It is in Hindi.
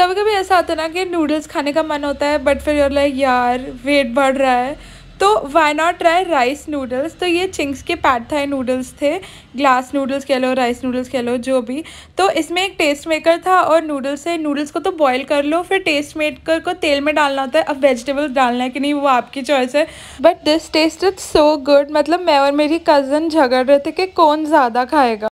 कभी कभी ऐसा आता है ना कि नूडल्स खाने का मन होता है बट फिर योर लाइक यार वेट बढ़ रहा है तो why not try rice noodles तो ये चिंग्स के पैड था नूडल्स थे ग्लास नूडल्स कह लो राइस नूडल्स कह लो जो भी तो इसमें एक टेस्ट मेकर था और नूडल्स है नूडल्स को तो बॉईल कर लो फिर टेस्ट मेकर को तेल में डालना होता है अब वेजिटेबल्स डालना है कि नहीं वो आपकी चॉइस है but this taste is so good मतलब मैं और मेरी कज़न झगड़ रहे थे कि कौन ज़्यादा खाएगा